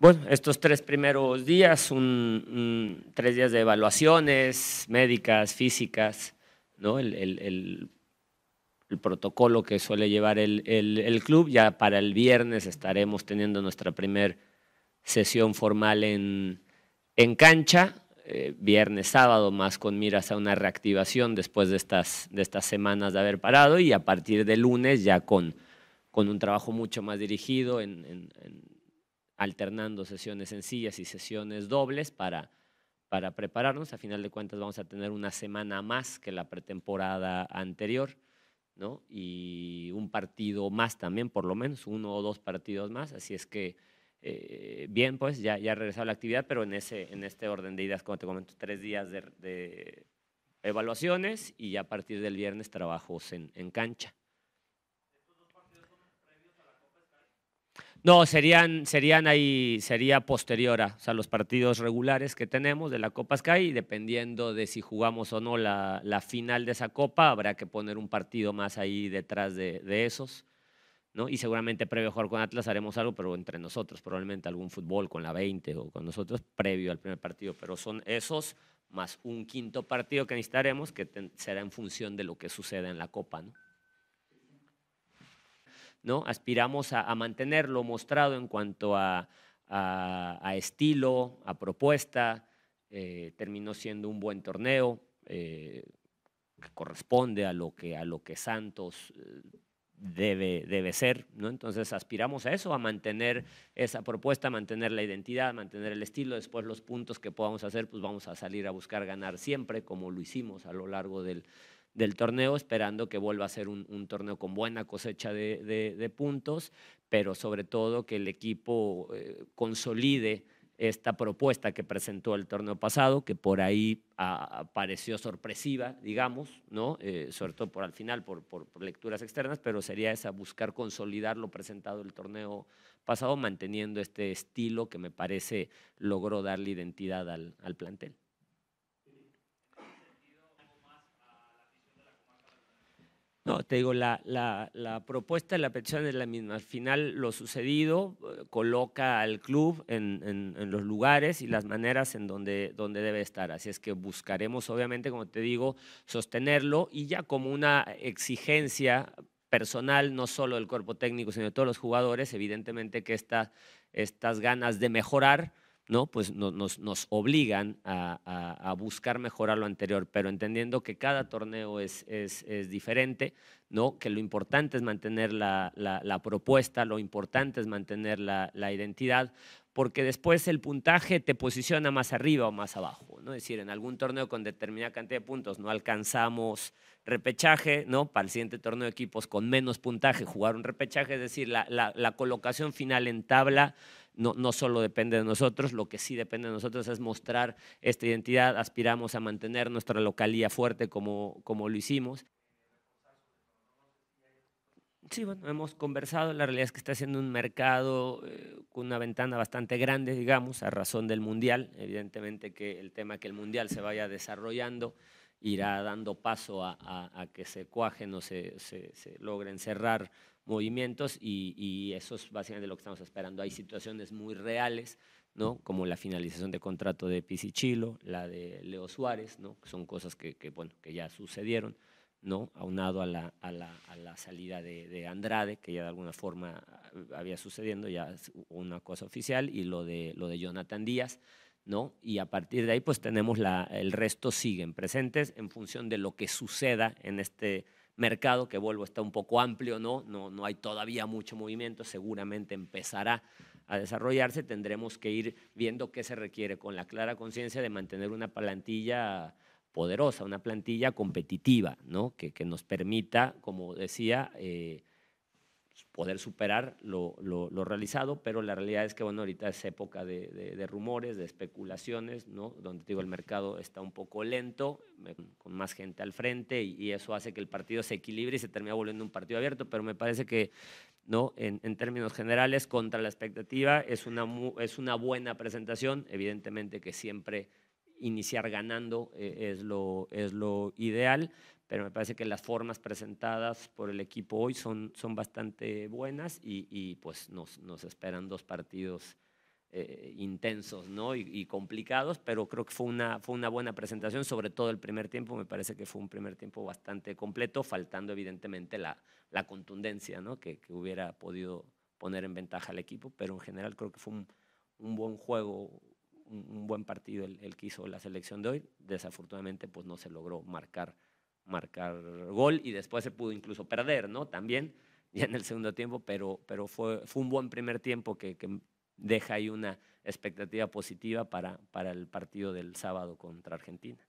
Bueno, estos tres primeros días, tres días de evaluaciones médicas, físicas, ¿no? el, protocolo que suele llevar el, club. Ya para el viernes estaremos teniendo nuestra primera sesión formal en, cancha, eh, viernes, sábado, más con miras a una reactivación después de estas, semanas de haber parado y a partir de lunes ya con, un trabajo mucho más dirigido en alternando sesiones sencillas y sesiones dobles para, para prepararnos. A final de cuentas vamos a tener una semana más que la pretemporada anterior. ¿no? Y un partido más también, por lo menos, uno o dos partidos más. Así es que, eh, bien, pues ya, ha regresado la actividad, pero en, ese, en este orden de ideas, como te comento, tres días de, evaluaciones y ya a partir del viernes trabajos en, en cancha. No, serían, serían ahí, sería posterior a, los partidos regulares que tenemos de la Copa Sky, y dependiendo de si jugamos o no la, final de esa Copa, habrá que poner un partido más ahí detrás de, esos, ¿no? Y seguramente previo a jugar con Atlas haremos algo, pero entre nosotros, probablemente algún fútbol con la 20 o con nosotros previo al primer partido, pero son esos más un quinto partido que necesitaremos que será en función de lo que suceda en la Copa, ¿no? ¿no? Aspiramos a, mantenerlo mostrado en cuanto a, estilo, a propuesta. Eh, terminó siendo un buen torneo eh, que corresponde a lo que, a lo que Santos eh, debe, debe ser. ¿no? Entonces aspiramos a eso, a mantener esa propuesta, a mantener la identidad, mantener el estilo. Después los puntos que podamos hacer, pues vamos a salir a buscar ganar siempre, como lo hicimos a lo largo del, del torneo, esperando que vuelva a ser un, torneo con buena cosecha de, puntos, pero sobre todo que el equipo eh, consolide esta propuesta que presentó el torneo pasado, que por ahí pareció sorpresiva, digamos, ¿no? Eh, sobre todo por al final, por, lecturas externas, pero sería esa buscar consolidar lo presentado el torneo pasado, manteniendo este estilo que me parece logró darle identidad al plantel. No, te digo, la, propuesta de la petición es la misma. Al final, lo sucedido eh, coloca al club en, los lugares y las maneras en donde, debe estar. Así es que buscaremos, obviamente, como te digo, sostenerlo y ya como una exigencia personal, no solo del cuerpo técnico, sino de todos los jugadores, evidentemente que estas ganas de mejorar ¿no? pues nos, nos, obligan a, buscar mejorar lo anterior, pero entendiendo que cada torneo es, es, diferente, ¿no? que lo importante es mantener la, propuesta, lo importante es mantener la, la identidad, porque después el puntaje te posiciona más arriba o más abajo. ¿no? Es decir, en algún torneo con determinada cantidad de puntos no alcanzamos repechaje, ¿no? para el siguiente torneo de equipos con menos puntaje jugar un repechaje, es decir, la, colocación final en tabla no, no, solo depende de nosotros, lo que sí depende de nosotros es mostrar esta identidad, aspiramos a mantener nuestra localía fuerte como, como lo hicimos. Sí, bueno, hemos conversado, la realidad es que está siendo un mercado eh, con una ventana bastante grande, digamos, a razón del Mundial. Evidentemente que el tema que el Mundial se vaya desarrollando irá dando paso a, que se cuajen o se, logren cerrar movimientos y, eso es básicamente lo que estamos esperando. Hay situaciones muy reales, ¿no? como la finalización de contrato de Pisichilo, la de Leo Suárez, ¿no? son cosas que ya sucedieron. ¿no? aunado a la, a la, a la salida de, Andrade, que ya de alguna forma ah, había sucediendo, ya es una cosa oficial, y lo de, lo de Jonathan Díaz. ¿no? Y a partir de ahí, pues tenemos la, el resto siguen presentes en función de lo que suceda en este mercado, que vuelvo, está un poco amplio, ¿no? No, no hay todavía mucho movimiento, seguramente empezará a desarrollarse, tendremos que ir viendo qué se requiere con la clara conciencia de mantener una plantilla poderosa, una plantilla competitiva, ¿no? que, que nos permita, como decía, eh, pues, poder superar lo, realizado, pero la realidad es que bueno, ahorita es época de, rumores, de especulaciones, ¿no? donde digo, el mercado está un poco lento, eh, con más gente al frente, y, eso hace que el partido se equilibre y se termine volviendo un partido abierto, pero me parece que ¿no? En, términos generales, contra la expectativa, es una, es una buena presentación, evidentemente que siempre iniciar ganando eh, es, lo, es lo ideal, pero me parece que las formas presentadas por el equipo hoy son, son bastante buenas y, pues nos, esperan dos partidos eh, intensos ¿no? Y, y, complicados, pero creo que fue una, fue una buena presentación, sobre todo el primer tiempo, me parece que fue un primer tiempo bastante completo, faltando evidentemente la, contundencia ¿no? que, hubiera podido poner en ventaja al equipo, pero en general creo que fue un, un buen juego, un, buen partido el, que hizo la selección de hoy. Desafortunadamente, pues no se logró marcar, marcar gol y después se pudo incluso perder, ¿no? También, ya en el segundo tiempo, pero, pero fue, fue un buen primer tiempo que, que deja ahí una expectativa positiva para, para el partido del sábado contra Argentina.